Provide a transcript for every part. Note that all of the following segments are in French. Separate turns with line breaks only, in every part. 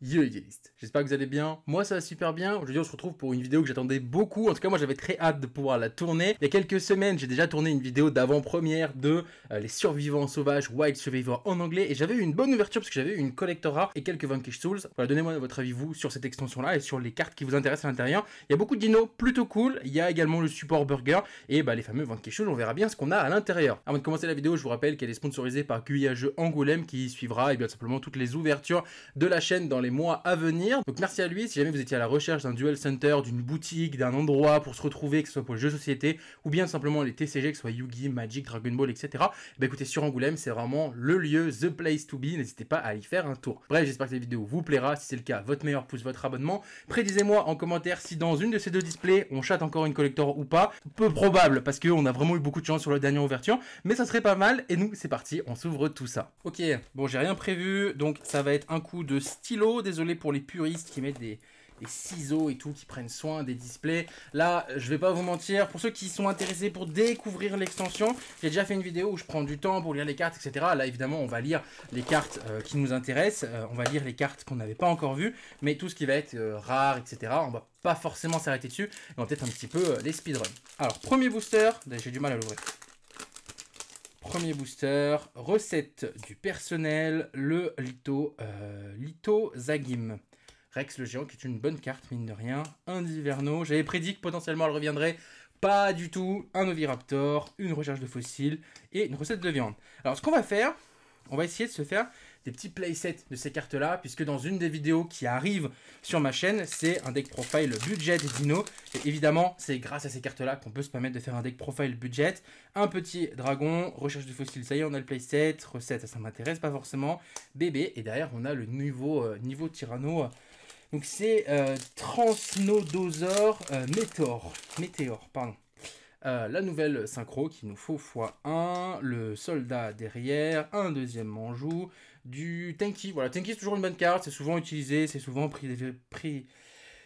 Yo j'espère que vous allez bien. Moi ça va super bien. Aujourd'hui on se retrouve pour une vidéo que j'attendais beaucoup. En tout cas moi j'avais très hâte de pouvoir la tourner. Il y a quelques semaines j'ai déjà tourné une vidéo d'avant-première de euh, les survivants sauvages, Wild Survivor en anglais. Et j'avais eu une bonne ouverture parce que j'avais une collector art et quelques Vanquish Souls. Voilà, donnez-moi votre avis vous sur cette extension là et sur les cartes qui vous intéressent à l'intérieur. Il y a beaucoup de dinos plutôt cool. Il y a également le support burger et bah, les fameux Vanquish Souls. On verra bien ce qu'on a à l'intérieur. Avant de commencer la vidéo je vous rappelle qu'elle est sponsorisée par QIA Jeux Angoulême qui suivra et eh bien simplement toutes les ouvertures de la chaîne dans les mois à venir. Donc merci à lui. Si jamais vous étiez à la recherche d'un duel center, d'une boutique, d'un endroit pour se retrouver, que ce soit pour le jeu société ou bien simplement les TCG, que ce soit Yugi, Magic, Dragon Ball, etc. Bah écoutez, sur Angoulême, c'est vraiment le lieu, the place to be. N'hésitez pas à y faire un tour. Bref, j'espère que cette vidéo vous plaira. Si c'est le cas, votre meilleur pouce, votre abonnement. Prédisez-moi en commentaire si dans une de ces deux displays, on chatte encore une collector ou pas. Peu probable parce qu'on a vraiment eu beaucoup de chance sur la dernière ouverture, mais ça serait pas mal. Et nous, c'est parti, on s'ouvre tout ça. Ok, bon, j'ai rien prévu, donc ça va être un coup de stylo Oh, désolé pour les puristes qui mettent des, ciseaux et tout, qui prennent soin des displays. Là, je vais pas vous mentir, pour ceux qui sont intéressés pour découvrir l'extension, j'ai déjà fait une vidéo où je prends du temps pour lire les cartes, etc. Là, évidemment, on va lire les cartes euh, qui nous intéressent, euh, on va lire les cartes qu'on n'avait pas encore vues, mais tout ce qui va être euh, rare, etc., on va pas forcément s'arrêter dessus, et on va peut-être un petit peu les speedruns. Alors, premier booster, j'ai du mal à l'ouvrir premier booster, recette du personnel, le Lito, euh, Lito Zagim. Rex le géant qui est une bonne carte, mine de rien. Un diverno. J'avais prédit que potentiellement elle reviendrait. Pas du tout. Un Oviraptor, une recherche de fossiles et une recette de viande. Alors ce qu'on va faire, on va essayer de se faire des petits playsets de ces cartes-là, puisque dans une des vidéos qui arrive sur ma chaîne, c'est un deck profile budget Dino. Et évidemment, c'est grâce à ces cartes-là qu'on peut se permettre de faire un deck profile budget. Un petit dragon, recherche du fossile, ça y est, on a le playset, recette, ça m'intéresse pas forcément, bébé, et derrière on a le niveau, euh, niveau Tyranno. Donc c'est euh, Transnodosaur euh, meteor Météor, pardon. Euh, la nouvelle synchro qui nous faut x1, le soldat derrière, un deuxième manjou, du Tanky. Voilà, Tanky c'est toujours une bonne carte, c'est souvent utilisé, c'est souvent pris,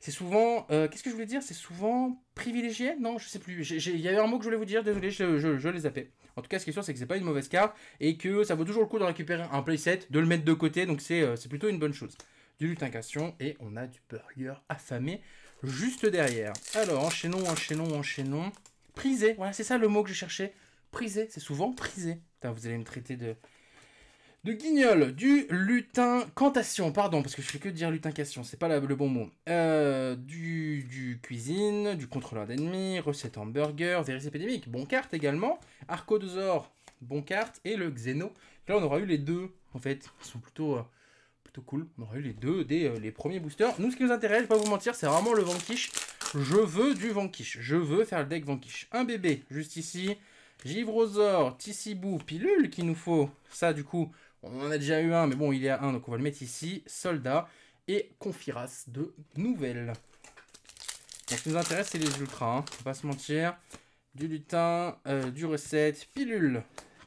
c'est souvent, euh, qu'est-ce que je voulais dire C'est souvent privilégié Non, je sais plus. Il y avait un mot que je voulais vous dire, désolé, je, je, je les En tout cas, ce qui est sûr, c'est que c'est pas une mauvaise carte et que ça vaut toujours le coup de récupérer un playset, de le mettre de côté, donc c'est euh, plutôt une bonne chose. Du lutin lutincation et on a du burger affamé juste derrière. Alors, enchaînons, enchaînons, enchaînons. Prisé, voilà, c'est ça le mot que j'ai cherché, Prisé, c'est souvent prisé. vous allez me traiter de, de Guignol, du lutin cantation, pardon, parce que je fais que dire lutin cation, c'est pas le bon mot. Euh, du, cuisine, du contrôleur d'ennemis, recette hamburger, virus épidémique, bon carte également, Zor, bon carte, et le Xeno. Là, on aura eu les deux, en fait, ils sont plutôt, euh, plutôt cool. On aura eu les deux des euh, les premiers boosters. Nous, ce qui nous intéresse, je vais pas vous mentir, c'est vraiment le Vanquish. Je veux du Vanquish, je veux faire le deck Vanquish. Un bébé, juste ici. Givrosaur, Tissibou, Pilule qu'il nous faut. Ça, du coup, on en a déjà eu un, mais bon, il y à 1, donc on va le mettre ici. Soldat et Confiras de nouvelles. ce qui nous intéresse, c'est les ultras. Hein. On va pas se mentir. Du lutin, euh, du recette, pilule.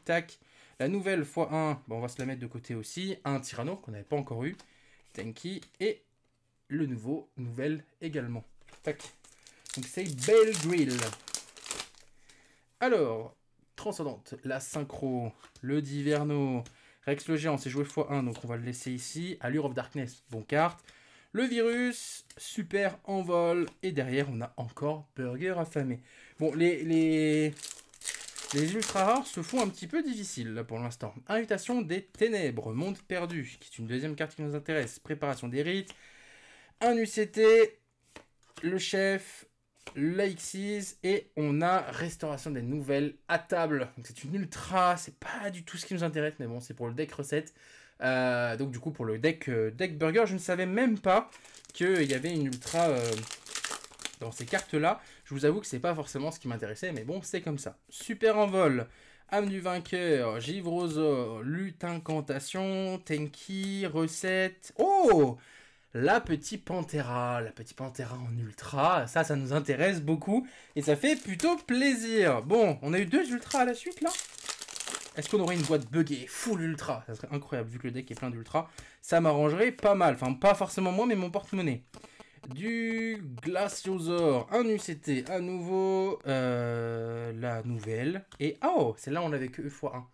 Tac. La nouvelle x1, bon, on va se la mettre de côté aussi. Un Tyranno qu'on n'avait pas encore eu. Tanky. Et le nouveau, nouvelle également. Tac. Donc c'est Belle Grill. Alors, transcendante, la synchro, le diverno, Rex le géant, c'est joué x1, donc on va le laisser ici. Allure of Darkness, bon carte. Le virus, super envol. Et derrière, on a encore Burger affamé. Bon, les, les, les ultra rares se font un petit peu difficiles pour l'instant. Invitation des ténèbres, monde perdu, qui est une deuxième carte qui nous intéresse. Préparation des rites. Un UCT, le chef, Lake 6 et on a restauration des nouvelles à table. Donc c'est une ultra, c'est pas du tout ce qui nous intéresse, mais bon, c'est pour le deck recette. Euh, donc du coup pour le deck euh, deck burger, je ne savais même pas qu'il y avait une ultra euh, dans ces cartes là. Je vous avoue que c'est pas forcément ce qui m'intéressait, mais bon, c'est comme ça. Super envol, âme du vainqueur, givrosaure, lutte incantation, tenki, recette. Oh la petite Panthéra, la petite Panthéra en ultra, ça, ça nous intéresse beaucoup et ça fait plutôt plaisir. Bon, on a eu deux ultras à la suite là. Est-ce qu'on aurait une boîte buggée, full ultra Ça serait incroyable vu que le deck est plein d'ultra. Ça m'arrangerait pas mal, enfin pas forcément moi mais mon porte-monnaie. Du Glaciosaur, un UCT à nouveau, euh, la nouvelle. Et oh, celle-là on l'avait que x1. Hein. Donc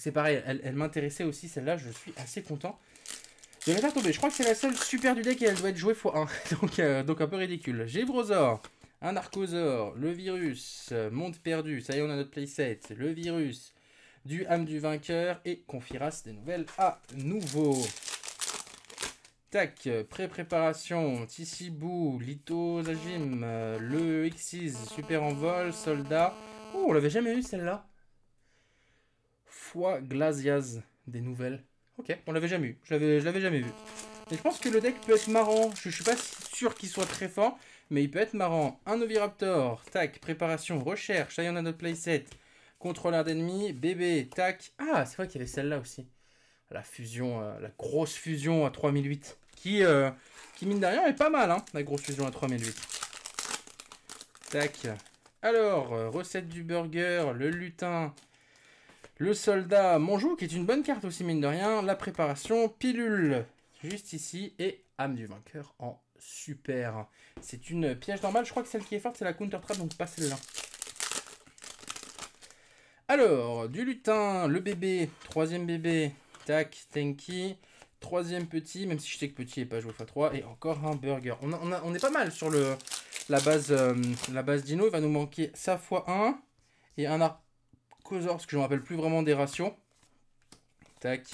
c'est pareil, elle m'intéressait aussi celle-là, je suis assez content. Je crois que c'est la seule super du deck et elle doit être jouée fois 1 euh, donc, un peu ridicule. Gébrosaure, un Arcosaur, le virus, euh, Monde perdu, ça y est on a notre playset, le virus, du âme du vainqueur et Confiras des nouvelles à nouveau. Tac, pré-préparation, Tissibou, Lito, euh, le Xyz, Super Envol, Soldat. Oh, on l'avait jamais eu celle-là. Foi Glazias, des nouvelles. Ok, on l'avait jamais eu. Je l'avais jamais vu. Et je pense que le deck peut être marrant. Je, je suis pas sûr qu'il soit très fort, mais il peut être marrant. Un Oviraptor, tac, préparation, recherche, il y en a notre playset. Contrôleur d'ennemis, bébé, tac. Ah, c'est vrai qu'il y avait celle-là aussi. La fusion, euh, la grosse fusion à 3008. Qui, euh, qui mine derrière est pas mal, hein, la grosse fusion à 3008. Tac. Alors, euh, recette du burger, le lutin, le soldat Monjou, qui est une bonne carte aussi, mine de rien. La préparation, pilule, juste ici. Et âme du vainqueur en super. C'est une piège normale. Je crois que celle qui est forte, c'est la counter trap, donc pas celle-là. Alors, du lutin, le bébé, troisième bébé, tac, tanky, troisième petit, même si je sais que petit n'est pas joué fa 3 et encore un burger. On, est pas mal sur le, la base, euh, la base dino, il va nous manquer sa fois 1 et un arbre Cosor, parce que je me rappelle plus vraiment des rations. Tac.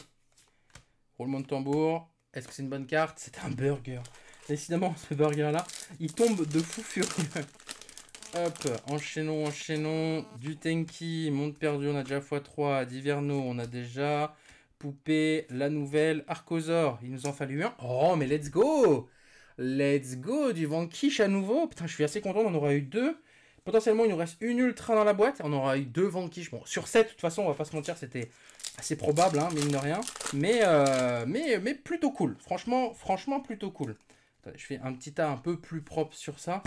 Roulement de tambour. Est-ce que c'est une bonne carte C'est un burger. Décidément, ce burger-là, il tombe de fou furieux. Hop, enchaînons, enchaînons. Du Tenki, Monde Perdu, on a déjà x3. Diverno, on a déjà. Poupée, la nouvelle, Arcosor. il nous en fallut un. Oh, mais let's go Let's go Du Vanquish à nouveau Putain, je suis assez content, on aura eu deux. Potentiellement, il nous reste une ultra dans la boîte. On aura eu deux Vanquish. Bon, sur 7, de toute façon, on va pas se mentir, c'était assez probable, hein, mine de rien. Mais, euh, mais, mais plutôt cool. Franchement, franchement, plutôt cool. je fais un petit tas un peu plus propre sur ça.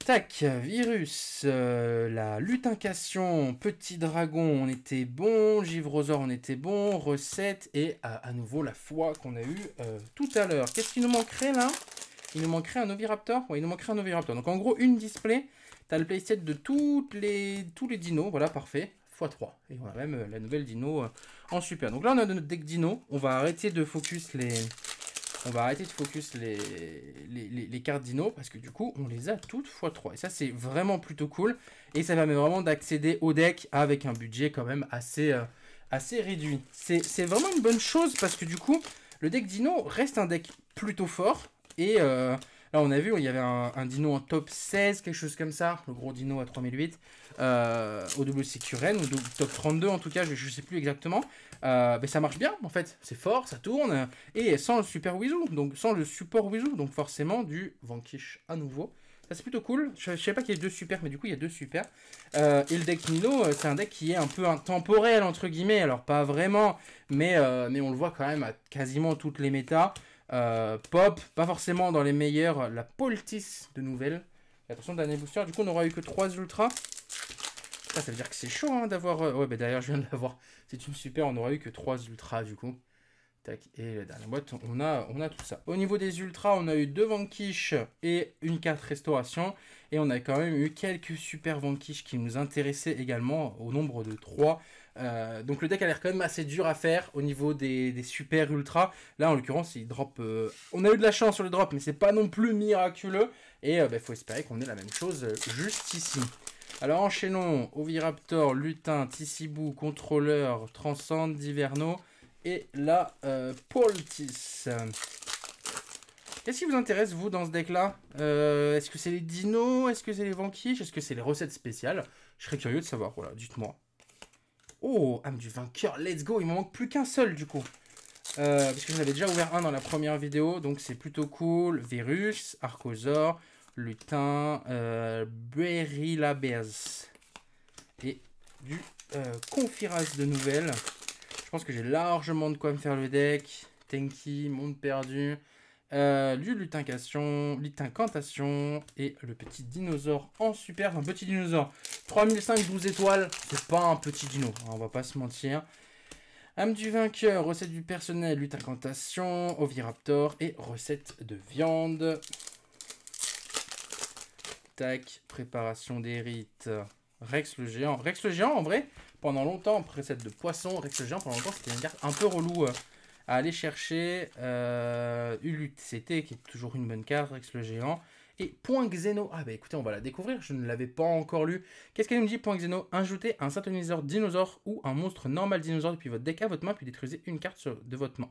Tac, virus, euh, la lutincation, petit dragon, on était bon, Givrosor, on était bon, recette, et euh, à, nouveau la foi qu'on a eue tout à l'heure. Qu'est-ce qui nous manquerait là il nous manquerait un Oviraptor Ouais, il nous manquerait un Oviraptor. Donc en gros, une display, t'as le playset de toutes les, tous les dinos. Voilà, parfait. x3. Et on a même euh, la nouvelle dino euh, en super. Donc là, on a notre deck dino. On va arrêter de focus les... On va arrêter de focus les, les, cartes dino parce que du coup, on les a toutes x3. Et ça, c'est vraiment plutôt cool. Et ça permet vraiment d'accéder au deck avec un budget quand même assez, euh, assez réduit. C'est vraiment une bonne chose parce que du coup, le deck dino reste un deck plutôt fort et euh, là, on a vu, il y avait un, dino en top 16, quelque chose comme ça, le gros dino à 3008, euh, au WC ou top 32 en tout cas, je ne sais plus exactement. Euh, mais ça marche bien, en fait, c'est fort, ça tourne, et sans le super Wizou, donc sans le support Wizou, donc forcément du Vanquish à nouveau. Ça c'est plutôt cool, je, ne savais pas qu'il y avait deux super, mais du coup il y a deux super. Euh, et le deck Nino, c'est un deck qui est un peu intemporel, entre guillemets, alors pas vraiment, mais, mais on le voit quand même à quasiment toutes les métas. Euh, pop, pas forcément dans les meilleurs. La Poltis de nouvelles. attention, dernier booster. Du coup, on aura eu que 3 ultras. Ça, ça veut dire que c'est chaud hein, d'avoir. Euh, ouais, bah d'ailleurs, je viens de l'avoir. C'est une super. On aura eu que 3 ultras du coup. Tac. Et la dernière boîte, on a, on a tout ça. Au niveau des ultras, on a eu 2 Vanquish et une carte restauration. Et on a quand même eu quelques super Vanquish qui nous intéressaient également au nombre de 3. Euh, donc le deck a l'air quand même assez dur à faire au niveau des, super ultra. Là en l'occurrence il drop. Euh, on a eu de la chance sur le drop mais c'est pas non plus miraculeux. Et il euh, bah, faut espérer qu'on ait la même chose juste ici. Alors enchaînons Oviraptor, Lutin, Tissibou, Contrôleur, Transcend, Diverno et la Poltis. Qu'est-ce qui vous intéresse, vous, dans ce deck-là Est-ce que c'est les dinos Est-ce que c'est les vanquish Est-ce que c'est les recettes spéciales Je serais curieux de savoir, voilà, dites-moi. Oh, âme du vainqueur, let's go. Il me manque plus qu'un seul du coup. Euh, parce que j'en avais déjà ouvert un dans la première vidéo, donc c'est plutôt cool. Virus, Arcosaur, Lutin, euh, Et du euh, Confiras de nouvelles. Je pense que j'ai largement de quoi me faire le deck. Tanky, Monde Perdu, euh, Lutincation, et le petit dinosaure en superbe, Un petit dinosaure. 3005, 12 étoiles. C'est pas un petit dino, hein, on va pas se mentir. Âme du vainqueur, recette du personnel, Lutincantation, oviraptor et recette de viande. Tac, préparation des rites. Rex le géant. Rex le géant, en vrai, pendant longtemps, recette de poisson. Rex le géant, pendant longtemps, c'était une carte un peu relou. Euh à aller chercher euh, CT qui est toujours une bonne carte, Rex le géant. Et Point Xeno, ah bah écoutez, on va la découvrir, je ne l'avais pas encore lu. Qu'est-ce qu'elle nous dit, Point Xeno Ajoutez un synthoniseur dinosaure ou un monstre normal dinosaure depuis votre deck à votre main, puis détruisez une carte de votre main.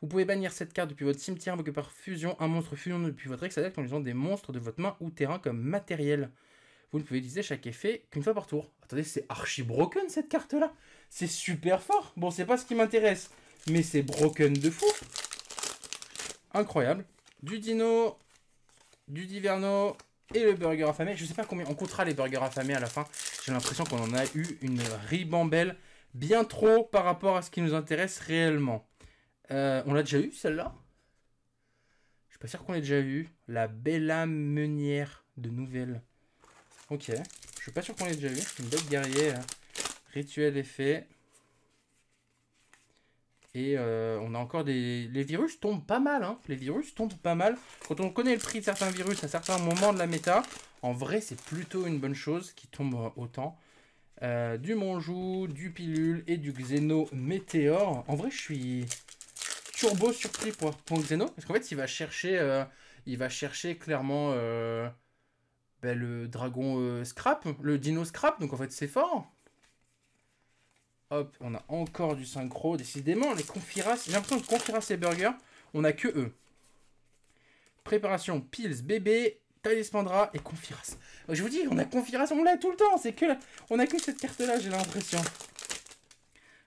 Vous pouvez bannir cette carte depuis votre cimetière, invoquer par fusion un monstre fusion depuis votre deck en utilisant des monstres de votre main ou terrain comme matériel. Vous ne pouvez utiliser chaque effet qu'une fois par tour. Attendez, c'est archi broken cette carte-là C'est super fort Bon, c'est pas ce qui m'intéresse mais c'est broken de fou. Incroyable. Du dino, du diverno et le burger affamé. Je ne sais pas combien on comptera les burgers affamés à la fin. J'ai l'impression qu'on en a eu une ribambelle. Bien trop par rapport à ce qui nous intéresse réellement. Euh, on l'a déjà eu celle-là Je suis pas sûr qu'on l'ait déjà eu. La Bella Meunière de Nouvelle. Ok. Je suis pas sûr qu'on l'ait déjà eu. Une belle guerrière. Rituel Rituel effet. Et euh, on a encore des. Les virus tombent pas mal, hein. Les virus tombent pas mal. Quand on connaît le prix de certains virus à certains moments de la méta, en vrai, c'est plutôt une bonne chose qui tombe autant. Euh, du Monjou, du Pilule et du Xeno Météor. En vrai, je suis turbo surpris pour, pour Xeno. Parce qu'en fait, il va chercher, euh, il va chercher clairement ben, le dragon scrap, le dino scrap. Donc en fait, c'est fort. Hop, on a encore du synchro. Décidément, les confiras, j'ai l'impression que confiras et burgers, on a que eux. Préparation, Pils, bébé, Talismandra et confiras. Je vous dis, on a confiras, on l'a tout le temps. C'est que On a que cette carte-là, j'ai l'impression.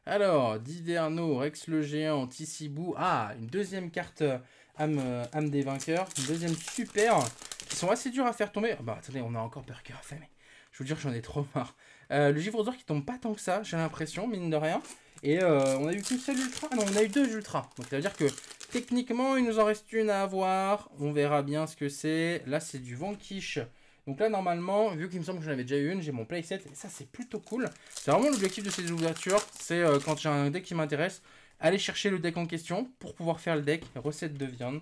Alors, Diderno, Rex le géant, Tissibou. Ah, une deuxième carte euh, euh, âme, des vainqueurs. Une deuxième super. Ils sont assez durs à faire tomber. Ah bah attendez, on a encore Burger à faire, mais je vous que j'en ai trop marre. Euh, le Givre qui tombe pas tant que ça, j'ai l'impression, mine de rien. Et euh, on a eu qu'une seule ultra. Ah non, on a eu deux ultras. Donc ça veut dire que techniquement, il nous en reste une à avoir. On verra bien ce que c'est. Là, c'est du Vanquish. Donc là, normalement, vu qu'il me semble que j'en avais déjà eu une, j'ai mon playset. Et ça, c'est plutôt cool. C'est vraiment l'objectif de ces ouvertures. C'est euh, quand j'ai un deck qui m'intéresse, aller chercher le deck en question pour pouvoir faire le deck. Recette de viande.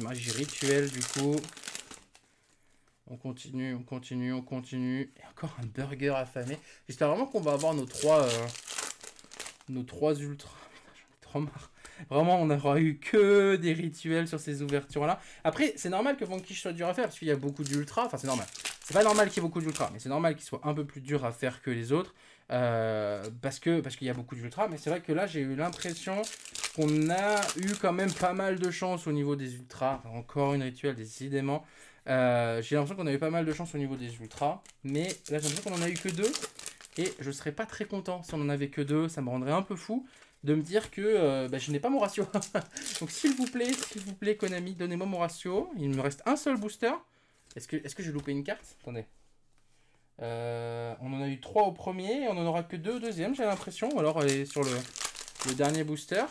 Magie rituelle, du coup. On continue, on continue, on continue. Et encore un burger affamé. J'espère vraiment qu'on va avoir nos trois... Euh, nos trois ultras. J'en ai trop marre. Vraiment, on n'aura eu que des rituels sur ces ouvertures-là. Après, c'est normal que Vanquish soit dur à faire, parce qu'il y a beaucoup d'ultras. Enfin, c'est normal. C'est pas normal qu'il y ait beaucoup d'ultras, mais c'est normal qu'il soit un peu plus dur à faire que les autres. Euh, parce qu'il parce y a beaucoup d'ultras. Mais c'est vrai que là, j'ai eu l'impression qu'on a eu quand même pas mal de chance au niveau des ultras. encore une rituelle, décidément. Euh, j'ai l'impression qu'on a eu pas mal de chance au niveau des ultras, mais là j'ai l'impression qu'on en a eu que deux. Et je serais pas très content si on en avait que deux, ça me rendrait un peu fou de me dire que euh, bah, je n'ai pas mon ratio. Donc s'il vous plaît, s'il vous plaît Konami, donnez-moi mon ratio. Il me reste un seul booster. Est-ce que, est que j'ai loupé une carte Attendez. Euh, on en a eu trois au premier, et on en aura que deux au deuxième, j'ai l'impression. alors elle sur le, le dernier booster.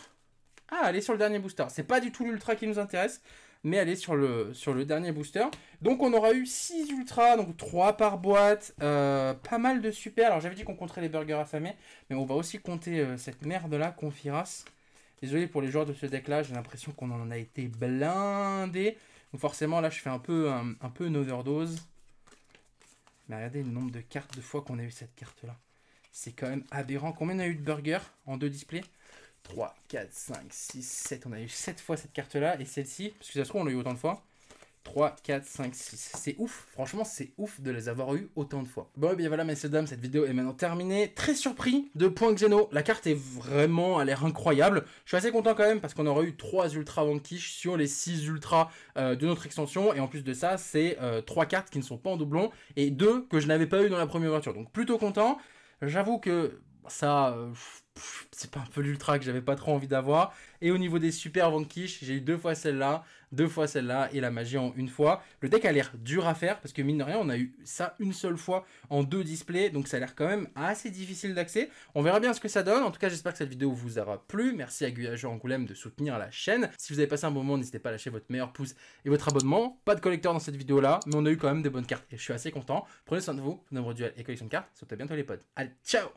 Ah, allez sur le dernier booster. C'est pas du tout l'ultra qui nous intéresse mais elle est sur le, sur le dernier booster. Donc on aura eu 6 ultras, donc 3 par boîte, euh, pas mal de super. Alors j'avais dit qu'on compterait les burgers affamés, mais on va aussi compter euh, cette merde là, Confiras. Désolé pour les joueurs de ce deck là, j'ai l'impression qu'on en a été blindé. Donc forcément là je fais un peu, un, peu une overdose. Mais regardez le nombre de cartes de fois qu'on a eu cette carte là. C'est quand même aberrant. Combien on a eu de burgers en deux displays 3, 4, 5, 6, 7. On a eu 7 fois cette carte-là. Et celle-ci, parce que ça se trouve, on l'a eu autant de fois. 3, 4, 5, 6. C'est ouf. Franchement, c'est ouf de les avoir eu autant de fois. Bon, et eh bien voilà, messieurs, dames, cette vidéo est maintenant terminée. Très surpris de Point Xeno. La carte est vraiment, à l'air incroyable. Je suis assez content quand même parce qu'on aurait eu 3 Ultra Vanquish sur les 6 Ultra euh, de notre extension. Et en plus de ça, c'est euh, trois 3 cartes qui ne sont pas en doublon et 2 que je n'avais pas eu dans la première ouverture, Donc plutôt content. J'avoue que ça... Euh, c'est pas un peu l'ultra que j'avais pas trop envie d'avoir. Et au niveau des super vanquish, j'ai eu deux fois celle-là, deux fois celle-là et la magie en une fois. Le deck a l'air dur à faire parce que mine de rien, on a eu ça une seule fois en deux displays, donc ça a l'air quand même assez difficile d'accès. On verra bien ce que ça donne. En tout cas, j'espère que cette vidéo vous aura plu. Merci à Guyageur Angoulême de soutenir la chaîne. Si vous avez passé un bon moment, n'hésitez pas à lâcher votre meilleur pouce et votre abonnement. Pas de collecteur dans cette vidéo-là, mais on a eu quand même des bonnes cartes et je suis assez content. Prenez soin de vous, nombre duel et collection de cartes. À bientôt les potes. Allez, ciao